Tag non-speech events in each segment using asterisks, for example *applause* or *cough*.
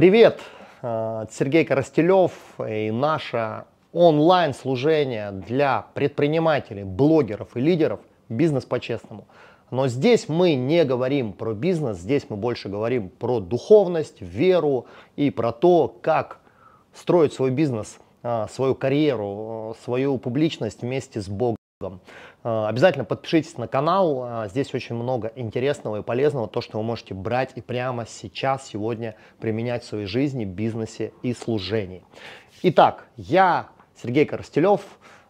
Привет! Э, это Сергей Коростелев и наше онлайн-служение для предпринимателей, блогеров и лидеров «Бизнес по-честному». Но здесь мы не говорим про бизнес, здесь мы больше говорим про духовность, веру и про то, как строить свой бизнес, э, свою карьеру, э, свою публичность вместе с Богом. Э, обязательно подпишитесь на канал, э, здесь очень много интересного и полезного, то, что вы можете брать и прямо сейчас, сегодня применять в своей жизни, бизнесе и служении. Итак, я Сергей Коростелев,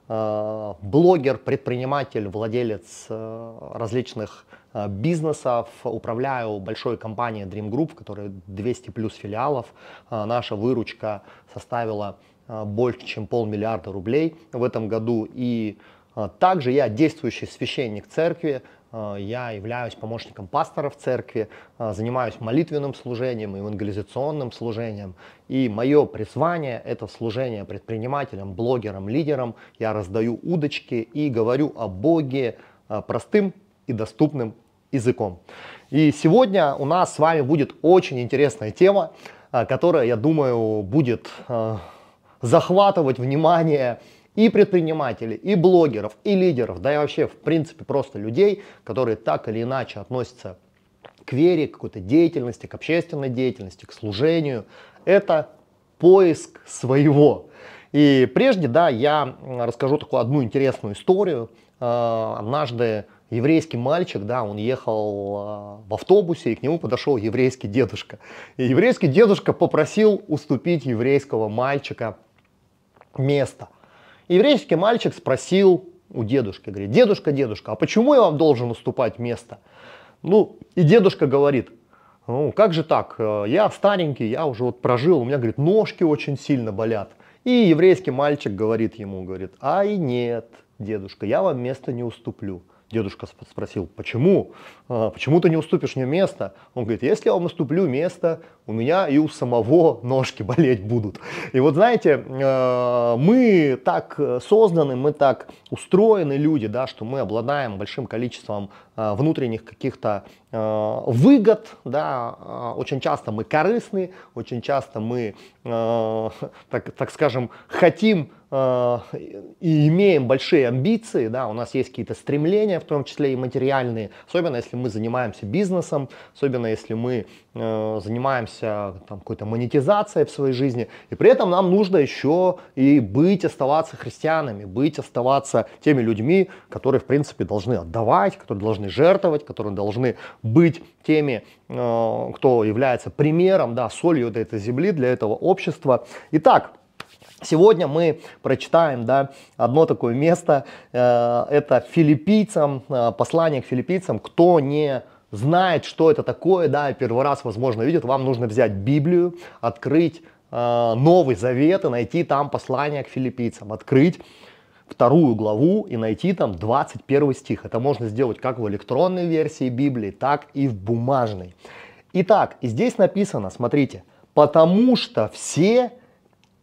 э, блогер, предприниматель, владелец различных бизнесов, управляю большой компанией Dream Group, в которой 200 плюс филиалов. Наша выручка составила больше, чем полмиллиарда рублей в этом году, и а, также я действующий священник церкви, а, я являюсь помощником пастора в церкви, а, занимаюсь молитвенным служением, евангелизационным служением. И мое призвание – это служение предпринимателям, блогерам, лидерам. Я раздаю удочки и говорю о Боге простым и доступным языком. И сегодня у нас с вами будет очень интересная тема, которая, я думаю, будет захватывать внимание и предпринимателей, и блогеров, и лидеров, да и вообще, в принципе, просто людей, которые так или иначе относятся к вере, к какой-то деятельности, к общественной деятельности, к служению. Это поиск своего. И прежде, да, я расскажу такую одну интересную историю. А, однажды еврейский мальчик, да, он ехал а, в автобусе, и к нему подошел еврейский дедушка. И еврейский дедушка попросил уступить еврейского мальчика место – еврейский мальчик спросил у дедушки, говорит, дедушка, дедушка, а почему я вам должен уступать место? Ну, и дедушка говорит, ну, как же так, э, я старенький, я уже вот прожил, у меня, говорит, ножки очень сильно болят. И еврейский мальчик говорит ему, говорит, ай нет, дедушка, я вам место не уступлю. Дедушка спросил, почему? А, почему ты не уступишь мне место? Он говорит, если я вам уступлю место, у меня и у самого ножки *laughs* болеть будут. И вот знаете, а, мы так созданы, мы так устроены люди, да, что мы обладаем большим количеством а, внутренних каких-то выгод, да, очень часто мы корыстны, очень часто мы, *laughs* так, так скажем, хотим Э, и имеем большие амбиции, да, у нас есть какие-то стремления, в том числе и материальные, особенно если мы занимаемся бизнесом, особенно если мы э, занимаемся там, какой-то монетизацией в своей жизни, и при этом нам нужно еще и быть, оставаться христианами, быть, оставаться теми людьми, которые, в принципе, должны отдавать, которые должны жертвовать, которые должны быть теми, э, кто является примером, да, солью этой земли для этого общества. Итак, Сегодня мы прочитаем да, одно такое место, э, это филиппийцам, э, послание к филиппийцам, кто не знает, что это такое, да, первый раз, возможно, видит, вам нужно взять Библию, открыть э, Новый Завет и найти там послание к филиппийцам, открыть вторую главу и найти там 21 стих. Это можно сделать как в электронной версии Библии, так и в бумажной. Итак, и здесь написано, смотрите, потому что все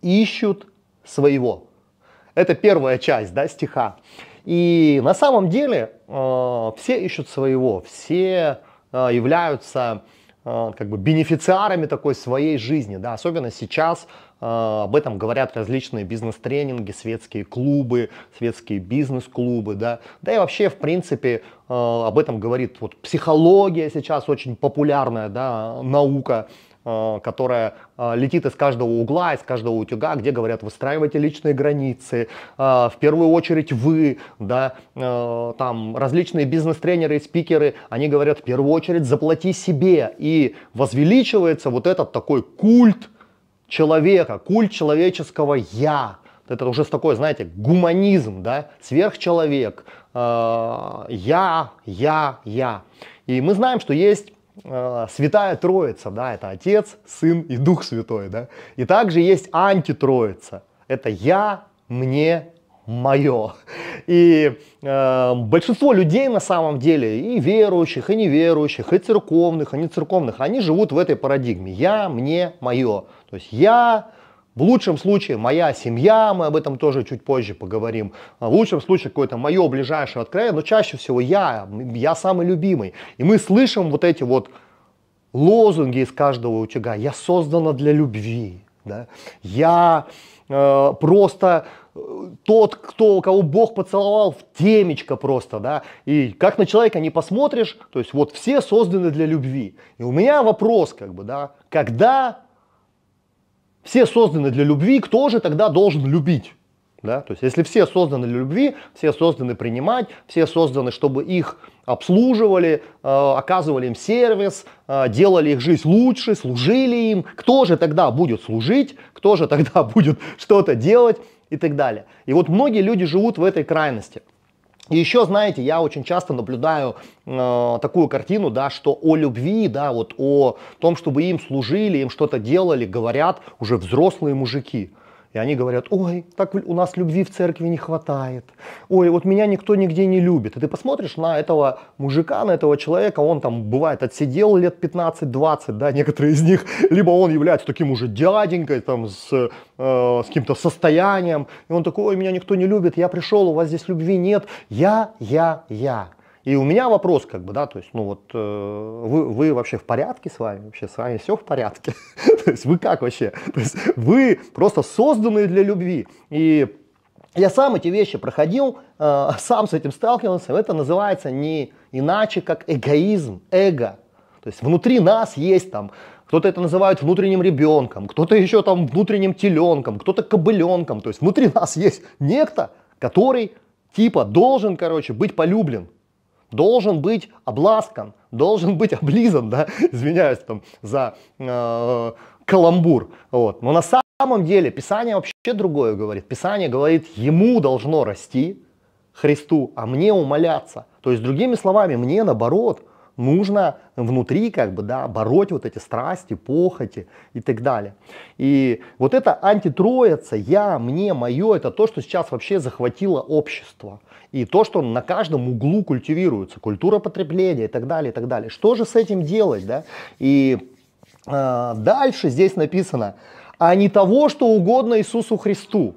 ищут своего. Это первая часть да, стиха. И на самом деле э, все ищут своего, все э, являются э, как бы бенефициарами такой своей жизни, да, особенно сейчас э, об этом говорят различные бизнес-тренинги, светские клубы, светские бизнес-клубы, да, да и вообще в принципе э, об этом говорит вот психология сейчас очень популярная, да, наука, Э, которая э, летит из каждого угла, из каждого утюга, где говорят, выстраивайте личные границы, э, в первую очередь вы, да, там различные бизнес-тренеры и спикеры, они говорят, в первую очередь заплати себе, и возвеличивается вот этот такой культ человека, культ человеческого «я», это уже такой, знаете, гуманизм, да, сверхчеловек, я, я, я. И мы знаем, что есть Э, святая Троица, да, это Отец, Сын и Дух Святой, да. И также есть антитроица, это я, мне, мое. И э, большинство людей на самом деле, и верующих, и неверующих, и церковных, и нецерковных, они живут в этой парадигме. Я, мне, мое. То есть я, в лучшем случае моя семья, мы об этом тоже чуть позже поговорим. А в лучшем случае какое-то мое ближайшее откровение, но чаще всего я, я самый любимый. И мы слышим вот эти вот лозунги из каждого утюга. Я создана для любви. Да? Я э, просто э, тот, кто, кого Бог поцеловал в темечко просто, да, и как на человека не посмотришь, то есть вот все созданы для любви. И у меня вопрос, как бы, да, когда все созданы для любви, кто же тогда должен любить? Да? То есть если все созданы для любви, все созданы принимать, все созданы, чтобы их обслуживали, э, оказывали им сервис, э, делали их жизнь лучше, служили им, кто же тогда будет служить, кто же *laughs* тогда будет что-то делать и так далее. И вот многие люди живут в этой крайности – и еще, знаете, я очень часто наблюдаю э, такую картину, да, что о любви, да, вот о том, чтобы им служили, им что-то делали, говорят уже взрослые мужики. И они говорят, ой, так у нас любви в церкви не хватает. Ой, вот меня никто нигде не любит. И ты посмотришь на этого мужика, на этого человека, он там бывает отсидел лет 15-20, да, некоторые из них, *laughs* либо он является таким уже дяденькой, там, с, э, с каким-то состоянием, и он такой, ой, меня никто не любит, я пришел, у вас здесь любви нет, я, я, я. И у меня вопрос, как бы, да, то есть, ну вот, э, вы, вы вообще в порядке с вами? Вообще с вами все в порядке? *laughs* то есть, вы как вообще? То есть, вы просто созданы для любви. И я сам эти вещи проходил, э, сам с этим сталкивался. Это называется не иначе, как эгоизм, эго. То есть, внутри нас есть там кто-то это называет внутренним ребенком, кто-то еще там внутренним теленком, кто-то кобыленком. То есть внутри нас есть некто, который типа должен, короче, быть полюблен должен быть обласкан, должен быть облизан, да, *laughs* извиняюсь там за э, каламбур, вот. Но на самом деле Писание вообще другое говорит. Писание говорит, ему должно расти, Христу, а мне умоляться. То есть, другими словами, мне наоборот нужно внутри как бы, да, бороть вот эти страсти, похоти и так далее. И вот это антитроица, я, мне, мое, это то, что сейчас вообще захватило общество – и то, что на каждом углу культивируется, культура потребления и так далее, и так далее. Что же с этим делать, да? И э, дальше здесь написано, а не того, что угодно Иисусу Христу.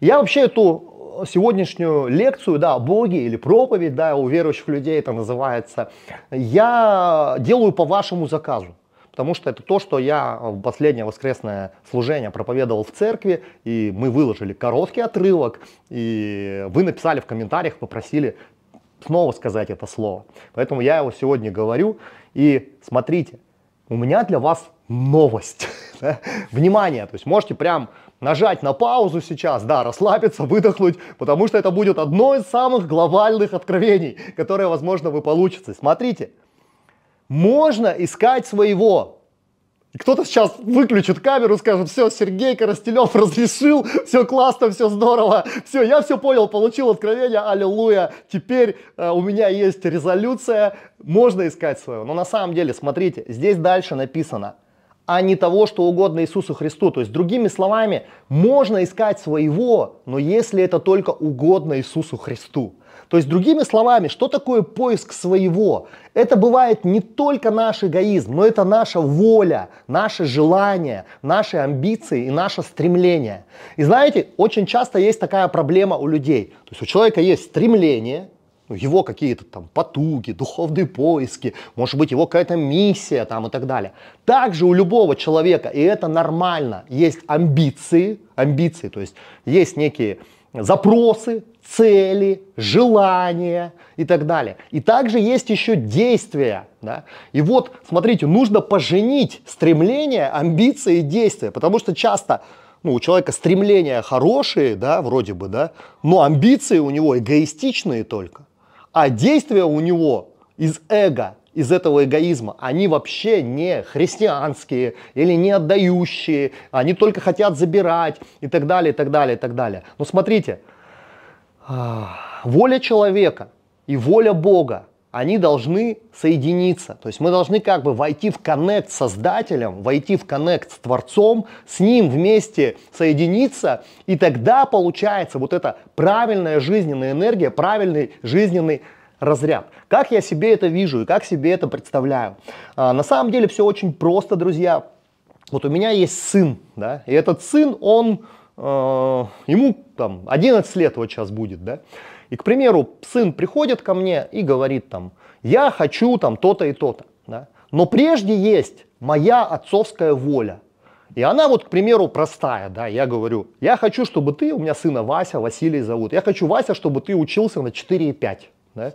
Я вообще эту сегодняшнюю лекцию, да, о Боге или проповедь, да, у верующих людей это называется, я делаю по вашему заказу потому что это то, что я в последнее воскресное служение проповедовал в церкви, и мы выложили короткий отрывок, и вы написали в комментариях, попросили снова сказать это слово. Поэтому я его сегодня говорю, и смотрите, у меня для вас новость. *laughs* Внимание, то есть можете прям нажать на паузу сейчас, да, расслабиться, выдохнуть, потому что это будет одно из самых глобальных откровений, которое, возможно, вы получите. Смотрите, можно искать своего. Кто-то сейчас выключит камеру, скажет, все, Сергей Коростелев *laughs* разрешил, все классно, все здорово, все, я все понял, получил откровение, аллилуйя, теперь э, у меня есть резолюция, можно искать свою. Но на самом деле, смотрите, здесь дальше написано, а не того, что угодно Иисусу Христу. То есть, другими словами, можно искать своего, но если это только угодно Иисусу Христу. То есть, другими словами, что такое поиск своего? Это бывает не только наш эгоизм, но это наша воля, наше желание, наши амбиции и наше стремление. И знаете, очень часто есть такая проблема у людей. То есть у человека есть стремление, ну, его какие-то там потуги, духовные поиски, может быть, его какая-то миссия там и так далее. Также у любого человека, и это нормально, есть амбиции, амбиции, то есть есть некие запросы, цели, желания и так далее. И также есть еще действия. Да? И вот, смотрите, нужно поженить стремления, амбиции и действия, потому что часто ну, у человека стремления хорошие, да, вроде бы, да, но амбиции у него эгоистичные только, а действия у него из эго из этого эгоизма. Они вообще не христианские или не отдающие, они только хотят забирать и так далее, и так далее, и так далее. Но смотрите, а, воля человека и воля Бога, они должны соединиться. То есть мы должны как бы войти в коннект с Создателем, войти в коннект с Творцом, с Ним вместе соединиться, и тогда получается вот эта правильная жизненная энергия, правильный жизненный разряд. Как я себе это вижу и как себе это представляю? А, на самом деле все очень просто, друзья. Вот у меня есть сын, да, и этот сын, он, э, ему там 11 лет вот сейчас будет, да, и, к примеру, сын приходит ко мне и говорит там, я хочу там то-то и то-то, да, но прежде есть моя отцовская воля, и она вот, к примеру, простая, да, я говорю, я хочу, чтобы ты, у меня сына Вася, Василий зовут, я хочу, Вася, чтобы ты учился на 4,5. Да?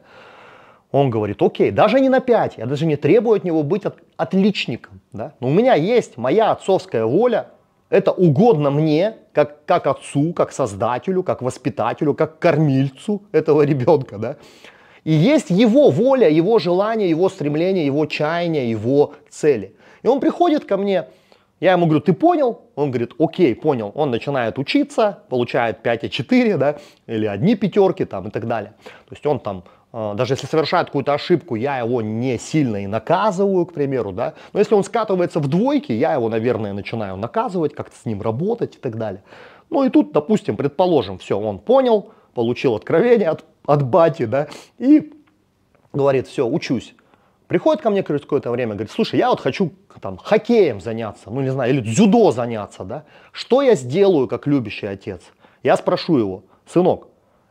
Он говорит, окей, даже не на 5, я даже не требую от него быть от, отличником. Да? Но у меня есть моя отцовская воля, это угодно мне, как, как отцу, как создателю, как воспитателю, как кормильцу этого ребенка. Да? И есть его воля, его желание, его стремление, его чаяние, его цели. И он приходит ко мне я ему говорю, ты понял? Он говорит, окей, понял. Он начинает учиться, получает 5,4, да, или одни пятерки там и так далее. То есть он там, э, даже если совершает какую-то ошибку, я его не сильно и наказываю, к примеру, да. Но если он скатывается в двойки, я его, наверное, начинаю наказывать, как-то с ним работать и так далее. Ну и тут, допустим, предположим, все, он понял, получил откровение от, от бати, да, и говорит, все, учусь. Приходит ко мне через какое-то время, говорит, слушай, я вот хочу там хоккеем заняться, ну не знаю, или дзюдо заняться, да. Что я сделаю, как любящий отец? Я спрошу его, сынок,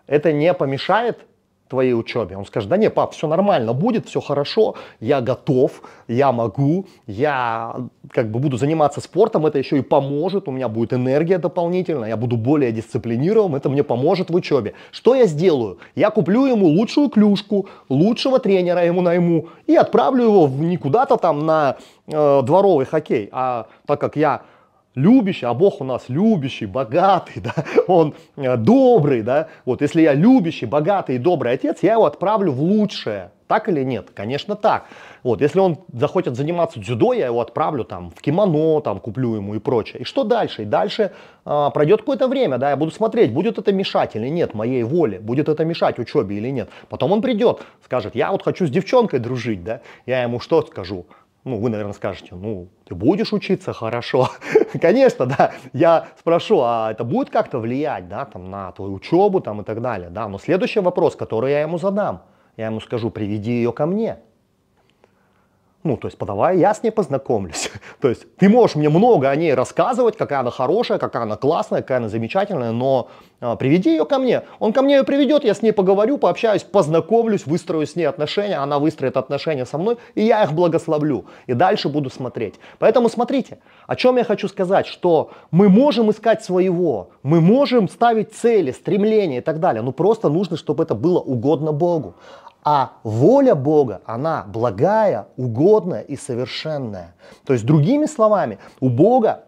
это не помешает твоей учебе? Он скажет, да не, пап, все нормально будет, все хорошо, я готов, я могу, я как бы буду заниматься спортом, это еще и поможет, у меня будет энергия дополнительно, я буду более дисциплинирован, это мне поможет в учебе. Что я сделаю? Я куплю ему лучшую клюшку, лучшего тренера ему найму и отправлю его не куда-то там на э, дворовый хоккей, а так как я любящий, а Бог у нас любящий, богатый, *laughs* да, он э, добрый, да, вот если я любящий, богатый и добрый отец, я его отправлю в лучшее, так или нет? Конечно так. Вот, если он захочет заниматься дзюдо, я его отправлю там в кимоно, там куплю ему и прочее. И что дальше? И дальше а, пройдет какое-то время, да, я буду смотреть, будет это мешать или нет моей воле, будет это мешать учебе или нет. Потом он придет, скажет, я вот хочу с девчонкой дружить, да, я ему что скажу? Ну, вы, наверное, скажете, ну, ты будешь учиться хорошо. *laughs* Конечно, да, я спрошу, а это будет как-то влиять, да, там, на твою учебу, там, и так далее, да. Но следующий вопрос, который я ему задам, я ему скажу, приведи ее ко мне. Ну, то есть, подавай, я с ней познакомлюсь. *laughs* то есть, ты можешь мне много о ней рассказывать, какая она хорошая, какая она классная, какая она замечательная, но э, приведи ее ко мне. Он ко мне ее приведет, я с ней поговорю, пообщаюсь, познакомлюсь, выстрою с ней отношения, она выстроит отношения со мной, и я их благословлю. И дальше буду смотреть. Поэтому смотрите, о чем я хочу сказать, что мы можем искать своего, мы можем ставить цели, стремления и так далее, но просто нужно, чтобы это было угодно Богу. А воля Бога, она благая, угодная и совершенная. То есть, другими словами, у Бога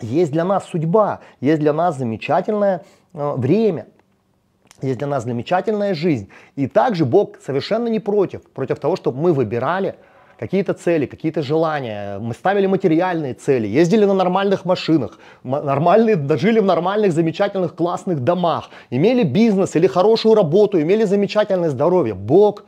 есть для нас судьба, есть для нас замечательное э, время, есть для нас замечательная жизнь. И также Бог совершенно не против, против того, чтобы мы выбирали какие-то цели, какие-то желания. Мы ставили материальные цели, ездили на нормальных машинах, нормальные, дожили в нормальных, замечательных, классных домах, имели бизнес или хорошую работу, имели замечательное здоровье. Бог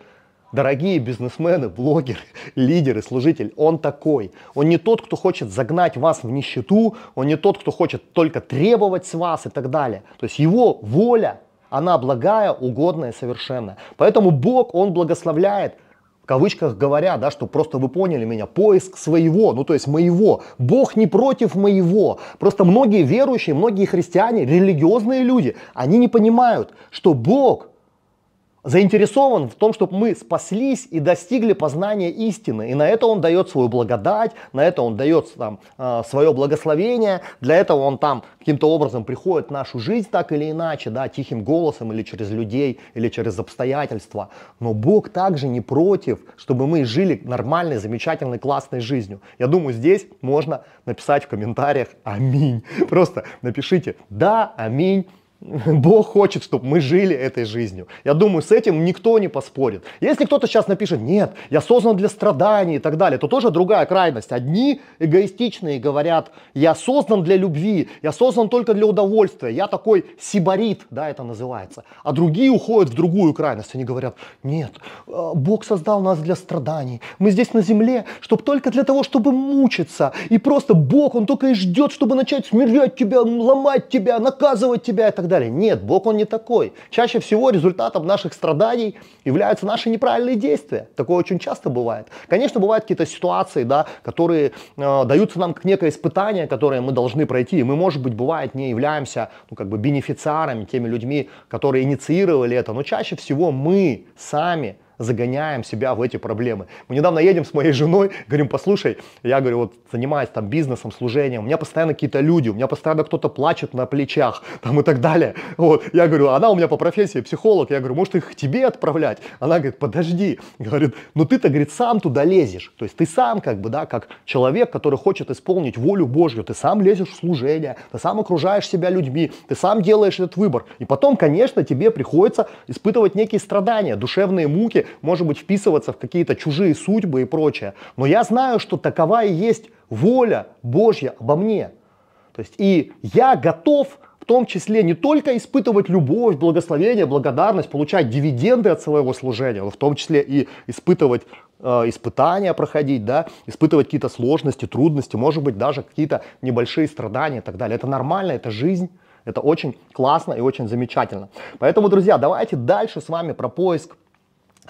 Дорогие бизнесмены, блогеры, *laughs* лидеры, служитель, он такой. Он не тот, кто хочет загнать вас в нищету, он не тот, кто хочет только требовать с вас и так далее. То есть его воля, она благая, угодная, совершенная. Поэтому Бог, он благословляет в кавычках говоря, да, что просто вы поняли меня, поиск своего, ну то есть моего. Бог не против моего. Просто многие верующие, многие христиане, религиозные люди, они не понимают, что Бог заинтересован в том, чтобы мы спаслись и достигли познания истины. И на это он дает свою благодать, на это он дает там, а, свое благословение, для этого он там каким-то образом приходит в нашу жизнь так или иначе, да, тихим голосом или через людей, или через обстоятельства. Но Бог также не против, чтобы мы жили нормальной, замечательной, классной жизнью. Я думаю, здесь можно написать в комментариях «Аминь». *laughs* Просто напишите «Да, аминь». *laughs* Бог хочет, чтобы мы жили этой жизнью. Я думаю, с этим никто не поспорит. Если кто-то сейчас напишет, нет, я создан для страданий и так далее, то тоже другая крайность. Одни эгоистичные говорят, я создан для любви, я создан только для удовольствия, я такой сибарит, да, это называется. А другие уходят в другую крайность. Они говорят, нет, э, Бог создал нас для страданий. Мы здесь на земле, чтобы только для того, чтобы мучиться. И просто Бог, Он только и ждет, чтобы начать смирять тебя, ломать тебя, наказывать тебя и так так далее. Нет, Бог он не такой. Чаще всего результатом наших страданий являются наши неправильные действия. Такое очень часто бывает. Конечно, бывают какие-то ситуации, да, которые э, даются нам как некое испытание, которое мы должны пройти. И мы, может быть, бывает не являемся ну, как бы бенефициарами, теми людьми, которые инициировали это. Но чаще всего мы сами загоняем себя в эти проблемы. Мы недавно едем с моей женой, говорим, послушай, я говорю, вот занимаюсь там бизнесом, служением, у меня постоянно какие-то люди, у меня постоянно кто-то плачет на плечах, *laughs* там и так далее. Вот, я говорю, она у меня по профессии психолог, я говорю, может их к тебе отправлять? Она говорит, подожди, говорит, ну ты-то, говорит, сам туда лезешь, то есть ты сам как бы, да, как человек, который хочет исполнить волю Божью, ты сам лезешь в служение, ты сам окружаешь себя людьми, ты сам делаешь этот выбор. И потом, конечно, тебе приходится испытывать некие страдания, душевные муки, может быть, вписываться в какие-то чужие судьбы и прочее. Но я знаю, что такова и есть воля Божья обо мне. То есть и я готов в том числе не только испытывать любовь, благословение, благодарность, получать дивиденды от своего служения, но в том числе и испытывать э, испытания проходить, да, испытывать какие-то сложности, трудности, может быть, даже какие-то небольшие страдания и так далее. Это нормально, это жизнь. Это очень классно и очень замечательно. Поэтому, друзья, давайте дальше с вами про поиск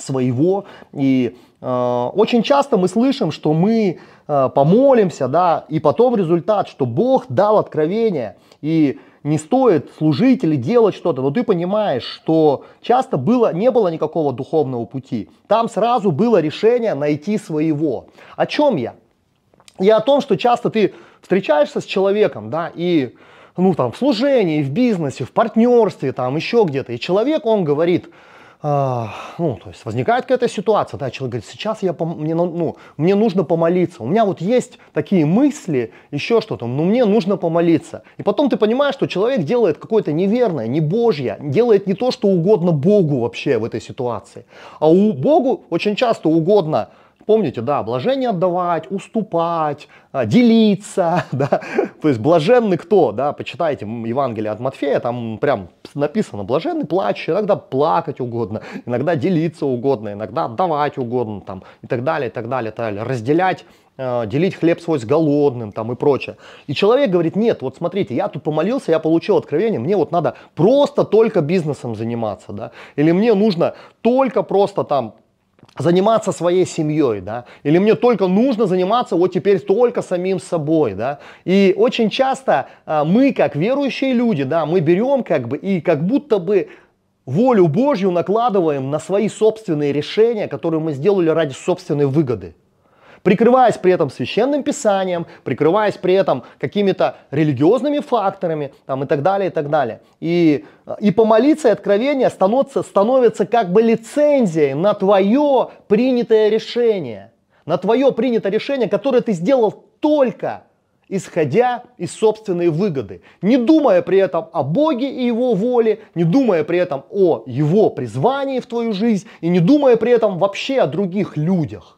своего. И э, очень часто мы слышим, что мы э, помолимся, да, и потом результат, что Бог дал откровение. И не стоит служить или делать что-то, но ты понимаешь, что часто было, не было никакого духовного пути. Там сразу было решение найти своего. О чем я? Я о том, что часто ты встречаешься с человеком, да, и ну там в служении, в бизнесе, в партнерстве, там еще где-то, и человек, он говорит, а, ну, то есть возникает какая-то ситуация, да, человек говорит, сейчас я, пом- мне, ну, ну мне нужно помолиться, у меня вот есть такие мысли, еще что-то, но «Ну, мне нужно помолиться. И потом ты понимаешь, что человек делает какое-то неверное, не Божье, делает не то, что угодно Богу вообще в этой ситуации. А у Богу очень часто угодно Помните, да, блажение отдавать, уступать, а, делиться, *laughs* да. То есть блаженный кто, да, почитайте Евангелие от Матфея, там прям написано блаженный плачущий, иногда плакать угодно, иногда делиться угодно, иногда отдавать угодно, там, и так далее, и так далее, и так далее. Разделять а, делить хлеб свой с голодным там и прочее. И человек говорит, нет, вот смотрите, я тут помолился, я получил откровение, мне вот надо просто только бизнесом заниматься, да, или мне нужно только просто там заниматься своей семьей, да, или мне только нужно заниматься вот теперь только самим собой, да, и очень часто а, мы, как верующие люди, да, мы берем как бы и как будто бы волю Божью накладываем на свои собственные решения, которые мы сделали ради собственной выгоды, прикрываясь при этом священным писанием, прикрываясь при этом какими-то религиозными факторами там, и так далее, и так далее. И, и помолиться и откровение становится, становится как бы лицензией на твое принятое решение, на твое принятое решение, которое ты сделал только исходя из собственной выгоды, не думая при этом о Боге и его воле, не думая при этом о его призвании в твою жизнь и не думая при этом вообще о других людях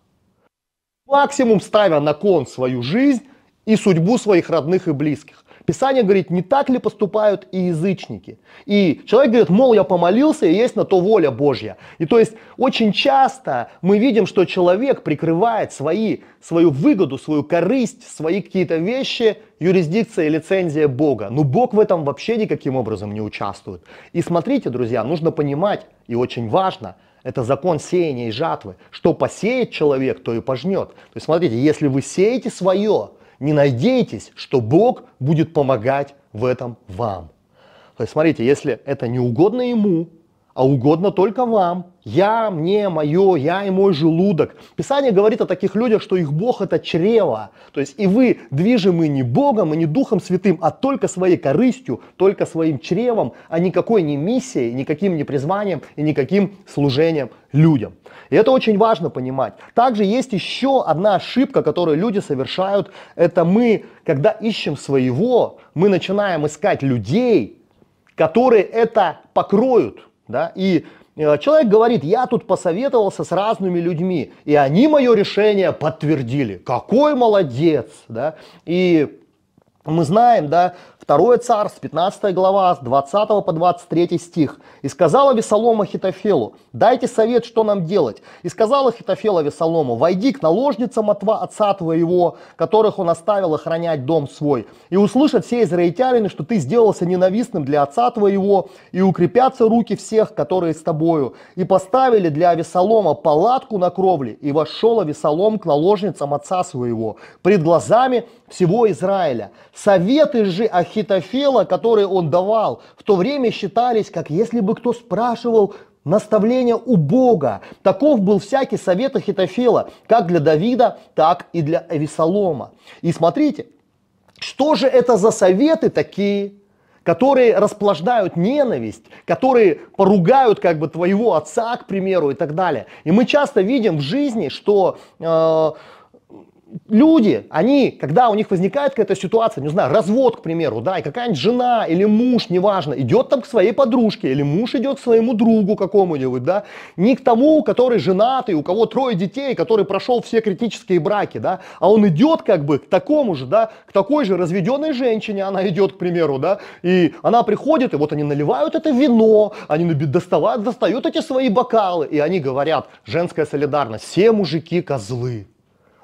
максимум ставя на кон свою жизнь и судьбу своих родных и близких. Писание говорит, не так ли поступают и язычники? И человек говорит, мол, я помолился, и есть на то воля Божья. И то есть очень часто мы видим, что человек прикрывает свои, свою выгоду, свою корысть, свои какие-то вещи юрисдикция и лицензия Бога. Но Бог в этом вообще никаким образом не участвует. И смотрите, друзья, нужно понимать, и очень важно – это закон сеяния и жатвы. Что посеет человек, то и пожнет. То есть смотрите, если вы сеете свое, не надейтесь, что Бог будет помогать в этом вам. То есть смотрите, если это не угодно ему, а угодно только вам. Я, мне, мое, я и мой желудок. Писание говорит о таких людях, что их Бог это чрево. То есть и вы движимы не Богом и не Духом Святым, а только своей корыстью, только своим чревом, а никакой не миссией, никаким не призванием и никаким служением людям. И это очень важно понимать. Также есть еще одна ошибка, которую люди совершают. Это мы, когда ищем своего, мы начинаем искать людей, которые это покроют да? И э, человек говорит, я тут посоветовался с разными людьми, и они мое решение подтвердили. Какой молодец! Да? И мы знаем, да, Второе Царств, 15 глава, с 20 по 23 стих. «И сказала Весолома Хитофелу, дайте совет, что нам делать. И сказала Хитофела Весолому, войди к наложницам отва отца твоего, которых он оставил охранять дом свой. И услышат все израильтяне, что ты сделался ненавистным для отца твоего, и укрепятся руки всех, которые с тобою. И поставили для Авесолома палатку на кровле, и вошел Авесолом к наложницам отца своего, пред глазами всего Израиля. Советы же Ахи Ахитофела, которые он давал, в то время считались, как если бы кто спрашивал наставления у Бога. Таков был всякий совет Ахитофела, как для Давида, так и для Авесолома. И смотрите, что же это за советы такие, которые расплаждают ненависть, которые поругают как бы твоего отца, к примеру, и так далее. И мы часто видим в жизни, что э, люди, они, когда у них возникает какая-то ситуация, не знаю, развод, к примеру, да, и какая-нибудь жена или муж, неважно, идет там к своей подружке, или муж идет к своему другу какому-нибудь, да, не к тому, который женатый, у кого трое детей, который прошел все критические браки, да, а он идет как бы к такому же, да, к такой же разведенной женщине, она идет, к примеру, да, и она приходит, и вот они наливают это вино, они доставают, достают эти свои бокалы, и они говорят, женская солидарность, все мужики козлы,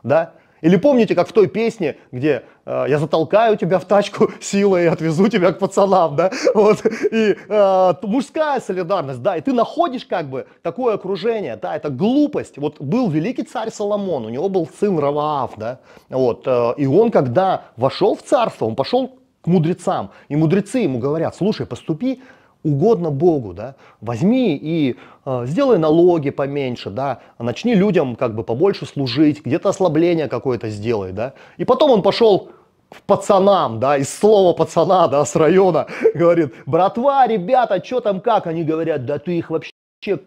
да, или помните, как в той песне, где э, я затолкаю тебя в тачку силой и отвезу тебя к пацанам, да? Вот. И э, мужская солидарность, да, и ты находишь как бы такое окружение, да, это глупость. Вот был великий царь Соломон, у него был сын Раваав, да, вот. Э, и он, когда вошел в царство, он пошел к мудрецам, и мудрецы ему говорят, слушай, поступи угодно Богу, да, возьми и э, сделай налоги поменьше, да, начни людям как бы побольше служить, где-то ослабление какое-то сделай, да, и потом он пошел к пацанам, да, из слова пацана, да, с района, *laughs* говорит, братва, ребята, что там как, они говорят, да ты их вообще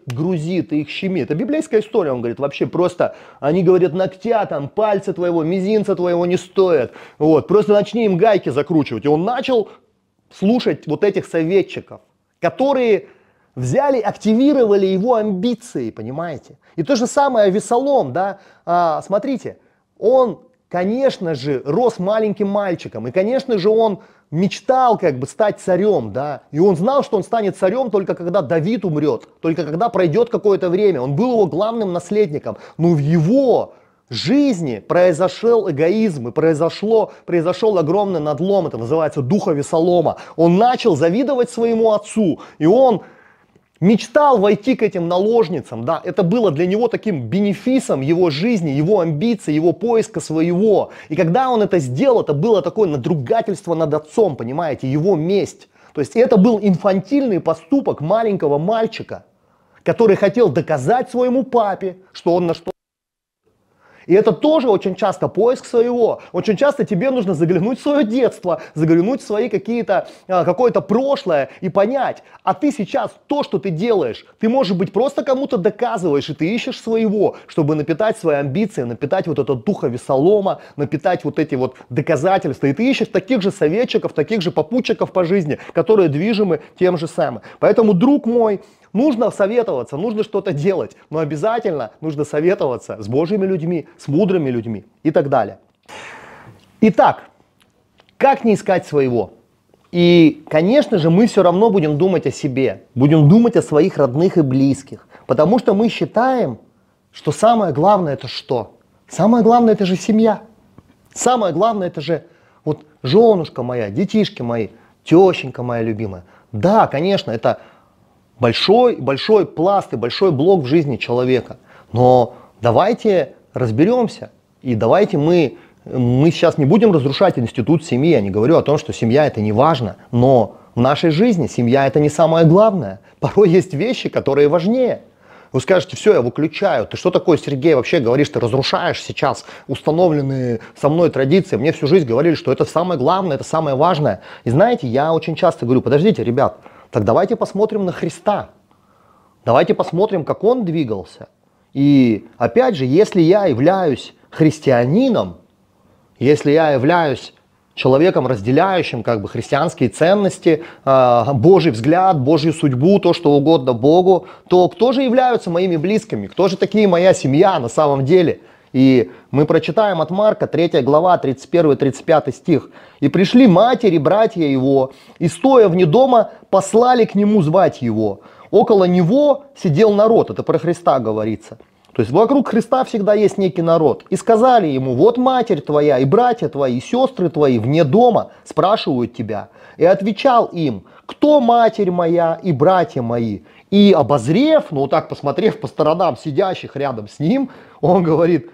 грузит и их щемит. Это библейская история, он говорит, вообще просто, они говорят, ногтя там, пальцы твоего, мизинца твоего не стоят. Вот, просто начни им гайки закручивать. И он начал слушать вот этих советчиков которые взяли, активировали его амбиции, понимаете? И то же самое Весолом, да, а, смотрите, он, конечно же, рос маленьким мальчиком, и, конечно же, он мечтал как бы стать царем, да, и он знал, что он станет царем только когда Давид умрет, только когда пройдет какое-то время, он был его главным наследником, но в его жизни произошел эгоизм и произошло, произошел огромный надлом, это называется духа Весолома. Он начал завидовать своему отцу, и он мечтал войти к этим наложницам, да, это было для него таким бенефисом его жизни, его амбиций, его поиска своего. И когда он это сделал, это было такое надругательство над отцом, понимаете, его месть. То есть это был инфантильный поступок маленького мальчика, который хотел доказать своему папе, что он на что и это тоже очень часто поиск своего. Очень часто тебе нужно заглянуть в свое детство, заглянуть в свои какие-то, а, какое-то прошлое и понять, а ты сейчас то, что ты делаешь, ты, может быть, просто кому-то доказываешь, и ты ищешь своего, чтобы напитать свои амбиции, напитать вот этот духа весолома, напитать вот эти вот доказательства. И ты ищешь таких же советчиков, таких же попутчиков по жизни, которые движимы тем же самым. Поэтому, друг мой, Нужно советоваться, нужно что-то делать, но обязательно нужно советоваться с Божьими людьми, с мудрыми людьми и так далее. Итак, как не искать своего? И, конечно же, мы все равно будем думать о себе, будем думать о своих родных и близких, потому что мы считаем, что самое главное это что? Самое главное это же семья. Самое главное это же вот женушка моя, детишки мои, тещенька моя любимая. Да, конечно, это большой, большой пласт и большой блок в жизни человека. Но давайте разберемся. И давайте мы, мы сейчас не будем разрушать институт семьи. Я не говорю о том, что семья это не важно, но в нашей жизни семья это не самое главное. Порой есть вещи, которые важнее. Вы скажете, все, я выключаю. Ты что такое, Сергей, вообще говоришь, ты разрушаешь сейчас установленные со мной традиции. Мне всю жизнь говорили, что это самое главное, это самое важное. И знаете, я очень часто говорю, подождите, ребят, так давайте посмотрим на Христа. Давайте посмотрим, как он двигался. И опять же, если я являюсь христианином, если я являюсь человеком, разделяющим как бы христианские ценности, а, Божий взгляд, Божью судьбу, то, что угодно Богу, то кто же являются моими близкими? Кто же такие моя семья на самом деле? И мы прочитаем от Марка 3 глава 31-35 стих. «И пришли матери, братья его, и стоя вне дома, послали к нему звать его. Около него сидел народ, это про Христа говорится. То есть вокруг Христа всегда есть некий народ. И сказали ему, вот матерь твоя, и братья твои, и сестры твои вне дома спрашивают тебя. И отвечал им, кто матерь моя и братья мои? И обозрев, ну вот так посмотрев по сторонам сидящих рядом с ним, он говорит,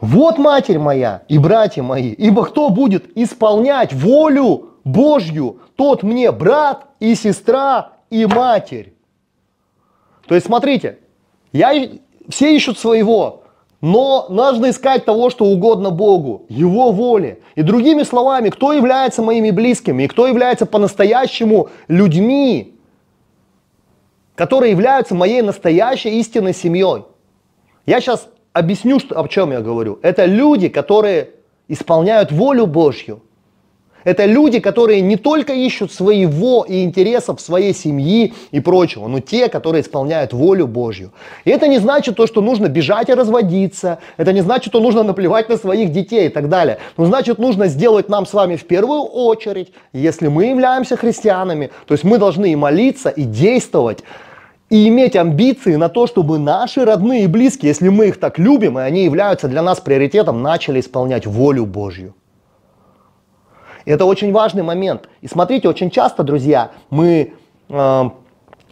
вот матерь моя и братья мои, ибо кто будет исполнять волю Божью, тот мне брат и сестра и матерь. То есть смотрите, я, все ищут своего, но нужно искать того, что угодно Богу, Его воле. И другими словами, кто является моими близкими, и кто является по-настоящему людьми, которые являются моей настоящей истинной семьей. Я сейчас объясню, что, о чем я говорю. Это люди, которые исполняют волю Божью. Это люди, которые не только ищут своего и интересов своей семьи и прочего, но те, которые исполняют волю Божью. И это не значит то, что нужно бежать и разводиться, это не значит, что нужно наплевать на своих детей и так далее. Но значит, нужно сделать нам с вами в первую очередь, если мы являемся христианами, то есть мы должны и молиться, и действовать, и иметь амбиции на то, чтобы наши родные и близкие, если мы их так любим, и они являются для нас приоритетом, начали исполнять волю Божью. Это очень важный момент. И смотрите, очень часто, друзья, мы э,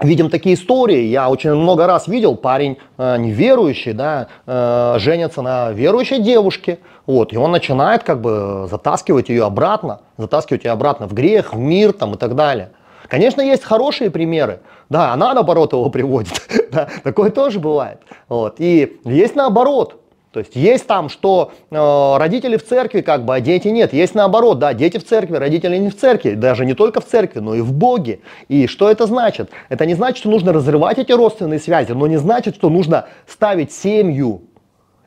видим такие истории. Я очень много раз видел, парень э, неверующий, да, э, женится на верующей девушке, вот, и он начинает как бы затаскивать ее обратно, затаскивать ее обратно в грех, в мир там и так далее. Конечно, есть хорошие примеры. Да, она наоборот его приводит. *laughs* да, такое тоже бывает. Вот. И есть наоборот. То есть есть там, что э, родители в церкви, как бы, а дети нет. Есть наоборот, да, дети в церкви, родители не в церкви. Даже не только в церкви, но и в Боге. И что это значит? Это не значит, что нужно разрывать эти родственные связи, но не значит, что нужно ставить семью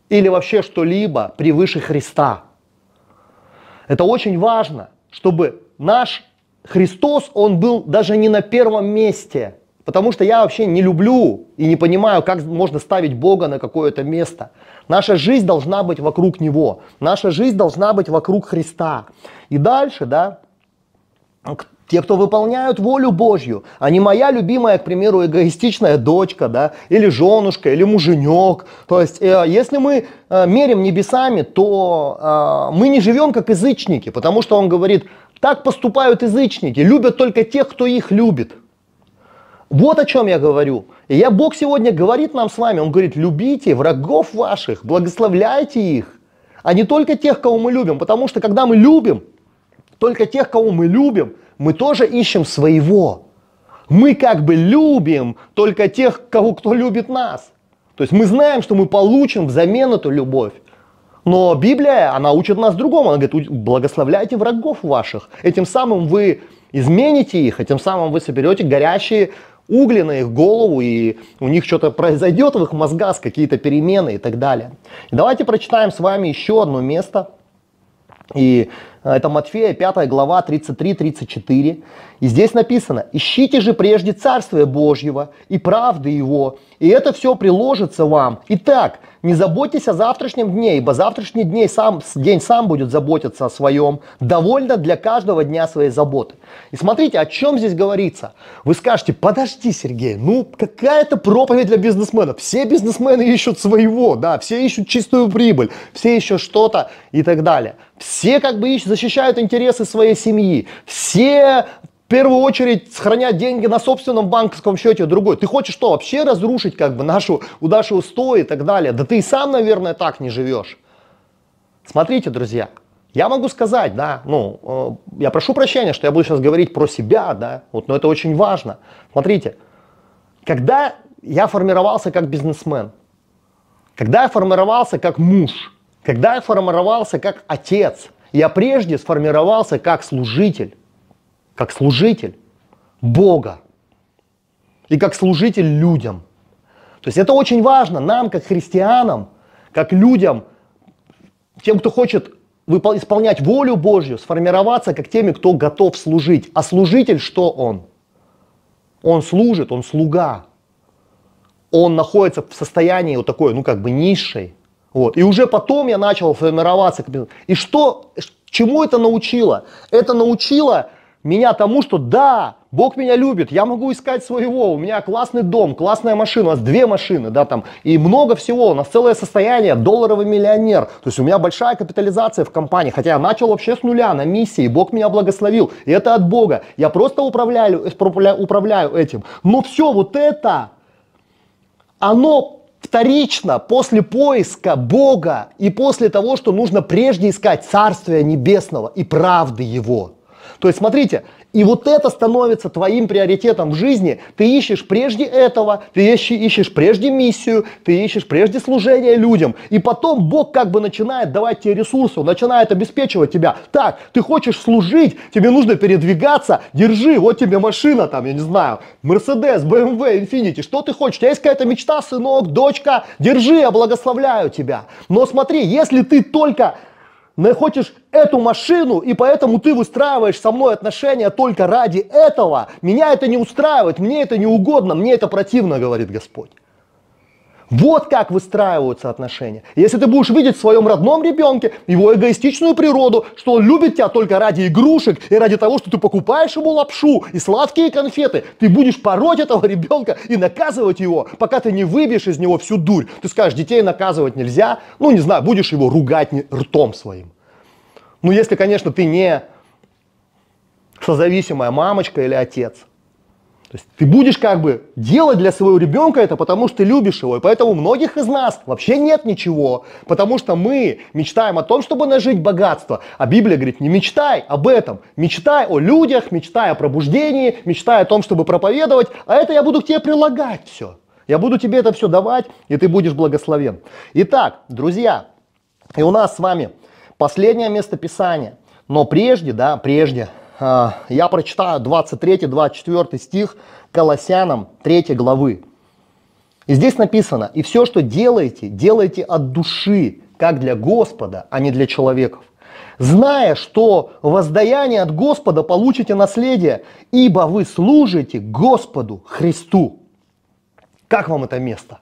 или вообще что-либо превыше Христа. Это очень важно, чтобы наш Христос, он был даже не на первом месте – Потому что я вообще не люблю и не понимаю, как можно ставить Бога на какое-то место. Наша жизнь должна быть вокруг Него. Наша жизнь должна быть вокруг Христа. И дальше, да, те, кто выполняют волю Божью, а не моя любимая, к примеру, эгоистичная дочка, да, или женушка, или муженек. То есть, э, если мы э, мерим небесами, то э, мы не живем как язычники, потому что он говорит, так поступают язычники, любят только тех, кто их любит. Вот о чем я говорю. И я, Бог сегодня говорит нам с вами, Он говорит, любите врагов ваших, благословляйте их, а не только тех, кого мы любим. Потому что когда мы любим, только тех, кого мы любим, мы тоже ищем своего. Мы как бы любим только тех, кого кто любит нас. То есть мы знаем, что мы получим взамен эту любовь. Но Библия, она учит нас другому. Она говорит, благословляйте врагов ваших. Этим самым вы измените их, этим самым вы соберете горящие угли на их голову, и у них что-то произойдет в их мозгах, какие-то перемены и так далее. давайте прочитаем с вами еще одно место. И э, это Матфея 5 глава 33-34. И здесь написано, «Ищите же прежде Царствие Божьего и правды Его, и это все приложится вам. Итак, не заботьтесь о завтрашнем дне, ибо завтрашний день сам, день сам будет заботиться о своем. Довольно для каждого дня своей заботы. И смотрите, о чем здесь говорится. Вы скажете, подожди, Сергей, ну какая-то проповедь для бизнесменов. Все бизнесмены ищут своего, да, все ищут чистую прибыль, все ищут что-то и так далее. Все как бы ищут, защищают интересы своей семьи, все в первую очередь сохранять деньги на собственном банковском счете другой. Ты хочешь что, вообще разрушить как бы нашу удачу устои и так далее? Да ты и сам, наверное, так не живешь. Смотрите, друзья, я могу сказать, да, ну, э, я прошу прощения, что я буду сейчас говорить про себя, да, вот, но это очень важно. Смотрите, когда я формировался как бизнесмен, когда я формировался как муж, когда я формировался как отец, я прежде сформировался как служитель как служитель Бога и как служитель людям. То есть это очень важно нам, как христианам, как людям, тем, кто хочет исполнять волю Божью, сформироваться как теми, кто готов служить. А служитель что он? Он служит, он слуга. Он находится в состоянии вот такой, ну как бы низшей. Вот. И уже потом я начал формироваться. И что, чему это научило? Это научило меня тому, что да, Бог меня любит, я могу искать своего, у меня классный дом, классная машина, у нас две машины, да, там, и много всего, у нас целое состояние, долларовый миллионер, то есть у меня большая капитализация в компании, хотя я начал вообще с нуля, на миссии, Бог меня благословил, и это от Бога, я просто управляю, э, управляю этим, но все вот это, оно вторично после поиска Бога и после того, что нужно прежде искать Царствия Небесного и правды Его. То есть смотрите, и вот это становится твоим приоритетом в жизни. Ты ищешь прежде этого, ты ищешь, ищешь прежде миссию, ты ищешь прежде служение людям. И потом Бог как бы начинает давать тебе ресурсы, начинает обеспечивать тебя. Так, ты хочешь служить, тебе нужно передвигаться, держи, вот тебе машина там, я не знаю, Мерседес, БМВ, эм Инфинити, что ты хочешь? У тебя есть какая-то мечта, сынок, дочка, держи, я благословляю тебя. Но смотри, если ты только хочешь эту машину, и поэтому ты выстраиваешь со мной отношения только ради этого, меня это не устраивает, мне это не угодно, мне это противно, говорит Господь. Вот как выстраиваются отношения. Если ты будешь видеть в своем родном ребенке его эгоистичную природу, что он любит тебя только ради игрушек и ради того, что ты покупаешь ему лапшу и сладкие конфеты, ты будешь пороть этого ребенка и наказывать его, пока ты не выбьешь из него всю дурь. Ты скажешь, детей наказывать нельзя, ну не знаю, будешь его ругать ртом своим. Ну если, конечно, ты не созависимая мамочка или отец – то есть ты будешь как бы делать для своего ребенка это, потому что ты любишь его. И поэтому у многих из нас вообще нет ничего. Потому что мы мечтаем о том, чтобы нажить богатство. А Библия говорит, не мечтай об этом. Мечтай о людях, мечтай о пробуждении, мечтай о том, чтобы проповедовать. А это я буду к тебе прилагать все. Я буду тебе это все давать, и ты будешь благословен. Итак, друзья, и у нас с вами последнее место Писания. Но прежде, да, прежде а, я прочитаю 23-24 стих Колоссянам 3 главы. И здесь написано, и все, что делаете, делайте от души, как для Господа, а не для человеков. Зная, что воздаяние от Господа получите наследие, ибо вы служите Господу Христу. Как вам это место?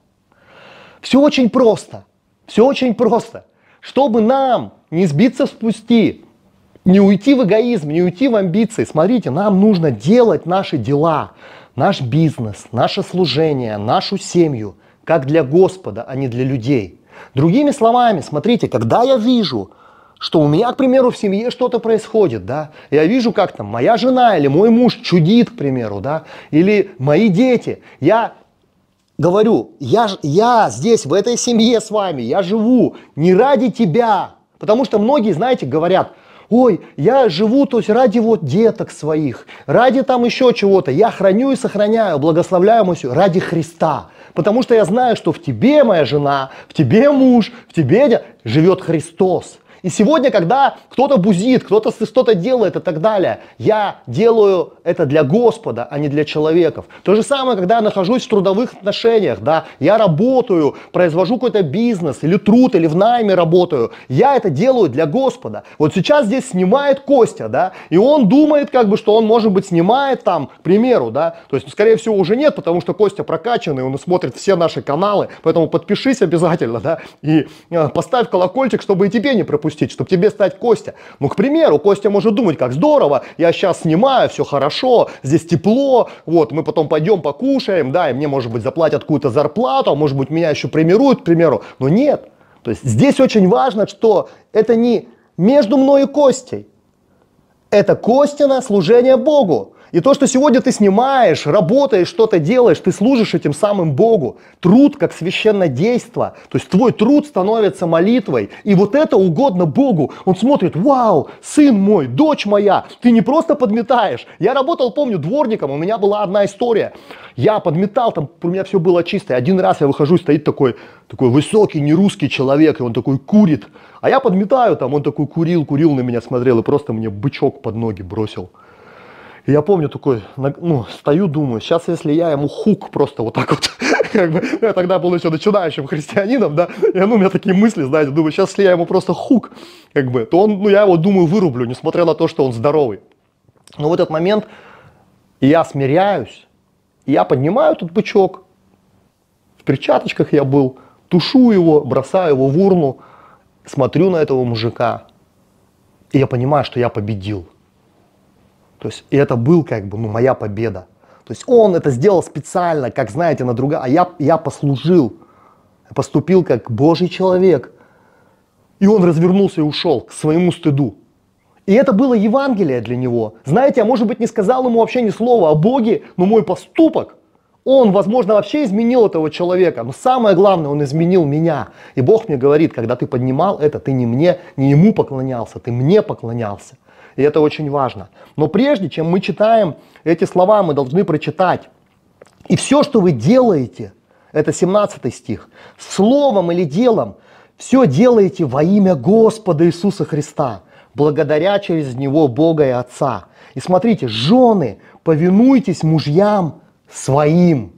Все очень просто. Все очень просто. Чтобы нам не сбиться с пути, не уйти в эгоизм, не уйти в амбиции. Смотрите, нам нужно делать наши дела, наш бизнес, наше служение, нашу семью, как для Господа, а не для людей. Другими словами, смотрите, когда я вижу, что у меня, к примеру, в семье что-то происходит, да, я вижу, как там моя жена или мой муж чудит, к примеру, да, или мои дети, я говорю, я, я здесь, в этой семье с вами, я живу не ради тебя, потому что многие, знаете, говорят – Ой, я живу, то есть ради вот деток своих, ради там еще чего-то. Я храню и сохраняю, благословляю мою ради Христа. Потому что я знаю, что в тебе моя жена, в тебе муж, в тебе живет Христос. И сегодня, когда кто-то бузит, кто-то что-то делает и так далее, я делаю это для Господа, а не для человеков. То же самое, когда я нахожусь в трудовых отношениях, да, я работаю, произвожу какой-то бизнес или труд, или в найме работаю, я это делаю для Господа. Вот сейчас здесь снимает Костя, да, и он думает, как бы, что он, может быть, снимает там, к примеру, да, то есть, ну, скорее всего, уже нет, потому что Костя прокачанный, он смотрит все наши каналы, поэтому подпишись обязательно, да, и э, поставь колокольчик, чтобы и тебе не пропустить запустить, чтобы тебе стать Костя. Ну, к примеру, Костя может думать, как здорово, я сейчас снимаю, все хорошо, здесь тепло, вот, мы потом пойдем покушаем, да, и мне, может быть, заплатят какую-то зарплату, а может быть, меня еще премируют, к примеру. Но нет. То есть здесь очень важно, что это не между мной и Костей. Это Костина служение Богу. И то, что сегодня ты снимаешь, работаешь, что-то делаешь, ты служишь этим самым Богу. Труд как священное действие. То есть твой труд становится молитвой. И вот это угодно Богу. Он смотрит, вау, сын мой, дочь моя, ты не просто подметаешь. Я работал, помню, дворником, у меня была одна история. Я подметал, там у меня все было чисто. Один раз я выхожу, стоит такой, такой высокий, не русский человек, и он такой курит. А я подметаю, там он такой курил, курил на меня смотрел и просто мне бычок под ноги бросил я помню такой, ну, стою, думаю, сейчас если я ему хук просто вот так вот, *laughs* как бы, я тогда был еще начинающим христианином, да, и ну, у меня такие мысли, знаете, думаю, сейчас если я ему просто хук, как бы, то он, ну, я его, думаю, вырублю, несмотря на то, что он здоровый. Но в этот момент я смиряюсь, я поднимаю этот бычок, в перчаточках я был, тушу его, бросаю его в урну, смотрю на этого мужика, и я понимаю, что я победил – то есть, и это был как бы ну, моя победа. То есть он это сделал специально, как знаете, на друга, а я, я послужил, поступил как божий человек. И он развернулся и ушел к своему стыду. И это было Евангелие для него. Знаете, я, а может быть, не сказал ему вообще ни слова о Боге, но мой поступок, он, возможно, вообще изменил этого человека. Но самое главное, он изменил меня. И Бог мне говорит, когда ты поднимал это, ты не мне, не ему поклонялся, ты мне поклонялся. И это очень важно. Но прежде чем мы читаем эти слова, мы должны прочитать. И все, что вы делаете, это 17 стих, словом или делом, все делаете во имя Господа Иисуса Христа, благодаря через Него Бога и Отца. И смотрите, жены, повинуйтесь мужьям своим.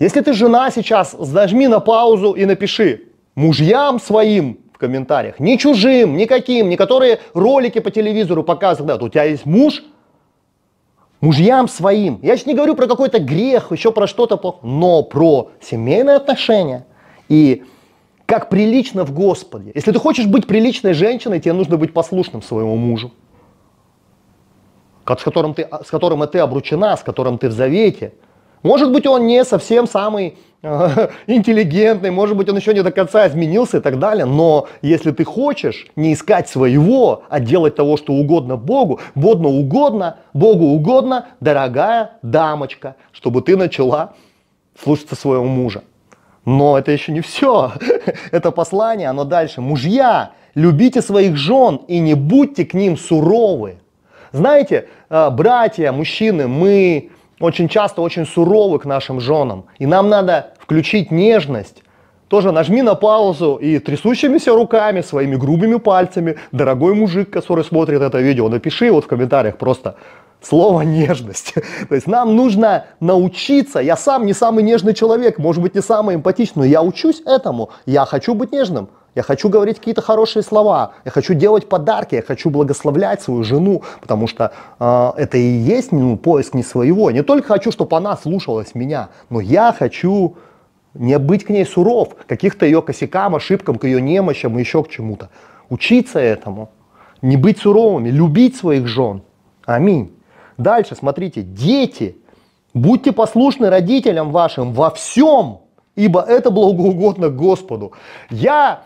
Если ты жена сейчас, зажми на паузу и напиши мужьям своим, в комментариях. Ни чужим, никаким, ни которые ролики по телевизору показывают. Да, у тебя есть муж, мужьям своим. Я сейчас не говорю про какой-то грех, еще про что-то но про семейные отношения. И как прилично в Господе. Если ты хочешь быть приличной женщиной, тебе нужно быть послушным своему мужу, с которым ты, с которым ты обручена, с которым ты в завете. Может быть, он не совсем самый *laughs* интеллигентный, может быть, он еще не до конца изменился и так далее, но если ты хочешь не искать своего, а делать того, что угодно Богу, бодно угодно, Богу угодно, дорогая дамочка, чтобы ты начала слушаться своего мужа. Но это еще не все. *laughs* Это послание, оно дальше. Мужья, любите своих жен и не будьте к ним суровы. Знаете, э, братья, мужчины, мы очень часто очень суровы к нашим женам. И нам надо включить нежность. Тоже нажми на паузу и трясущимися руками, своими грубыми пальцами, дорогой мужик, который смотрит это видео, напиши вот в комментариях просто слово нежность. *laughs* То есть нам нужно научиться, я сам не самый нежный человек, может быть не самый эмпатичный, но я учусь этому, я хочу быть нежным. Я хочу говорить какие-то хорошие слова, я хочу делать подарки, я хочу благословлять свою жену, потому что э, это и есть ну, поиск не своего. Не только хочу, чтобы она слушалась меня, но я хочу не быть к ней суров, каких-то ее косякам, ошибкам, к ее немощам и еще к чему-то. Учиться этому, не быть суровыми, любить своих жен. Аминь. Дальше, смотрите, дети, будьте послушны родителям вашим во всем, ибо это благоугодно Господу. Я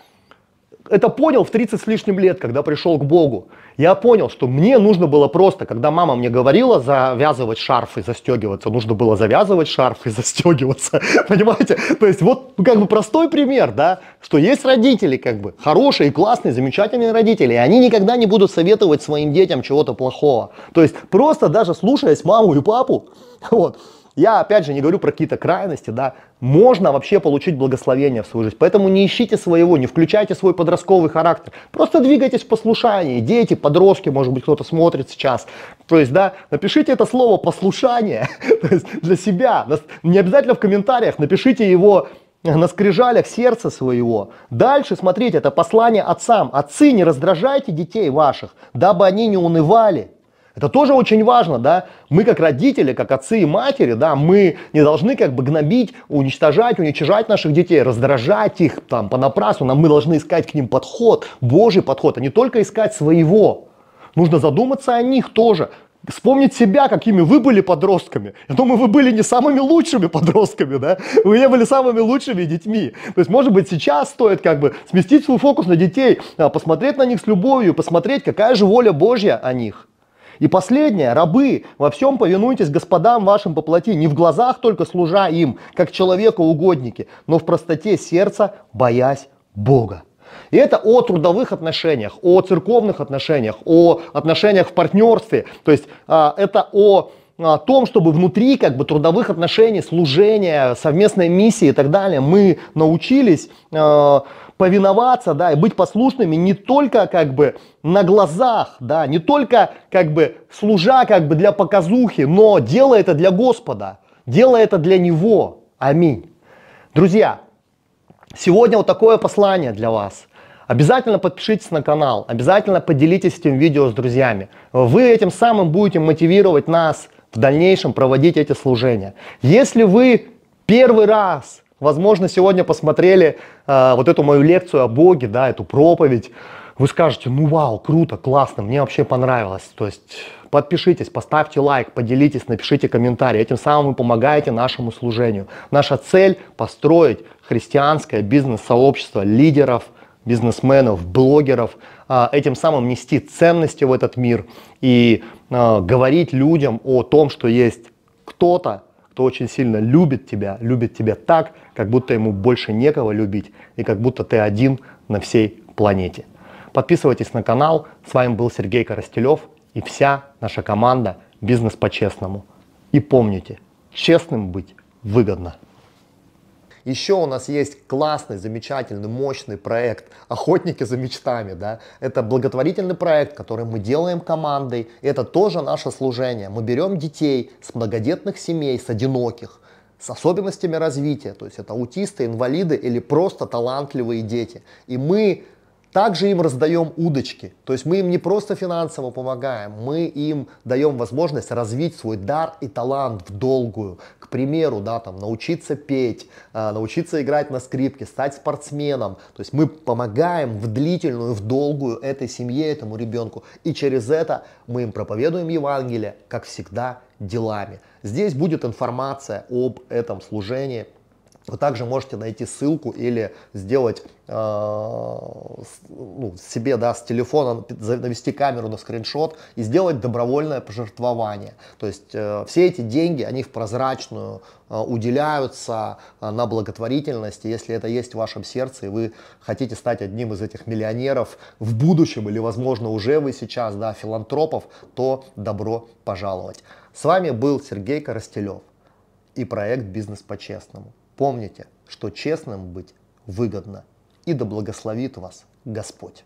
это понял в 30 с лишним лет, когда пришел к Богу. Я понял, что мне нужно было просто, когда мама мне говорила завязывать шарф и застегиваться, нужно было завязывать шарф и *laughs* застегиваться. Понимаете? То есть вот ну, как бы простой пример, да, что есть родители как бы хорошие, классные, замечательные родители, и они никогда не будут советовать своим детям чего-то плохого. То есть просто даже слушаясь маму и папу, *laughs* вот, я, опять же, не говорю про какие-то крайности, да. Можно вообще получить благословение в свою жизнь. Поэтому не ищите своего, не включайте свой подростковый характер. Просто двигайтесь в послушании. Дети, подростки, может быть, кто-то смотрит сейчас. То есть, да, напишите это слово «послушание» *laughs* есть, для себя. Не обязательно в комментариях, напишите его на скрижалях сердца своего. Дальше, смотрите, это послание отцам. Отцы, не раздражайте детей ваших, дабы они не унывали. Это тоже очень важно, да. Мы как родители, как отцы и матери, да, мы не должны как бы гнобить, уничтожать, уничижать наших детей, раздражать их там понапрасну. Нам мы должны искать к ним подход, Божий подход, а не только искать своего. Нужно задуматься о них тоже. Вспомнить себя, какими вы были подростками. Я думаю, вы были не самыми лучшими подростками, да? Вы не были самыми лучшими детьми. То есть, может быть, сейчас стоит как бы сместить свой фокус на детей, а, посмотреть на них с любовью, посмотреть, какая же воля Божья о них. И последнее, рабы, во всем повинуйтесь господам вашим по плоти, не в глазах только служа им, как человеку угодники, но в простоте сердца, боясь Бога. И это о трудовых отношениях, о церковных отношениях, о отношениях в партнерстве. То есть а, это о о а, том, чтобы внутри как бы трудовых отношений, служения, совместной миссии и так далее мы научились э, повиноваться, да, и быть послушными не только как бы на глазах, да, не только как бы служа как бы для показухи, но делая это для Господа, делая это для Него. Аминь. Друзья, сегодня вот такое послание для вас. Обязательно подпишитесь на канал, обязательно поделитесь этим видео с друзьями. Вы этим самым будете мотивировать нас в дальнейшем проводить эти служения. Если вы первый раз Возможно, сегодня посмотрели э, вот эту мою лекцию о Боге, да, эту проповедь. Вы скажете, ну вау, круто, классно, мне вообще понравилось. То есть подпишитесь, поставьте лайк, поделитесь, напишите комментарий. Этим самым вы помогаете нашему служению. Наша цель – построить христианское бизнес-сообщество лидеров, бизнесменов, блогеров, а, этим самым нести ценности в этот мир и а, говорить людям о том, что есть кто-то, кто очень сильно любит тебя, любит тебя так, как будто ему больше некого любить и как будто ты один на всей планете. Подписывайтесь на канал. С вами был Сергей Коростелев и вся наша команда «Бизнес по-честному». И помните, честным быть выгодно. Еще у нас есть классный, замечательный, мощный проект «Охотники за мечтами». Да? Это благотворительный проект, который мы делаем командой. Это тоже наше служение. Мы берем детей с многодетных семей, с одиноких, с особенностями развития, то есть это аутисты, инвалиды или просто талантливые дети. И мы также им раздаем удочки, то есть мы им не просто финансово помогаем, мы им даем возможность развить свой дар и талант в долгую. К примеру, да, там, научиться петь, а, научиться играть на скрипке, стать спортсменом. То есть мы помогаем в длительную, в долгую этой семье, этому ребенку. И через это мы им проповедуем Евангелие, как всегда, делами. Здесь будет информация об этом служении – вы также можете найти ссылку или сделать э, ну, себе да, с телефона, навести камеру на скриншот и сделать добровольное пожертвование. То есть э, все эти деньги, они в прозрачную э, уделяются э, на благотворительность. если это есть в вашем сердце, и вы хотите стать одним из этих миллионеров в будущем, или, возможно, уже вы сейчас, да, филантропов, то добро пожаловать. С вами был Сергей Коростелев и проект «Бизнес по-честному». Помните, что честным быть выгодно. И да благословит вас Господь.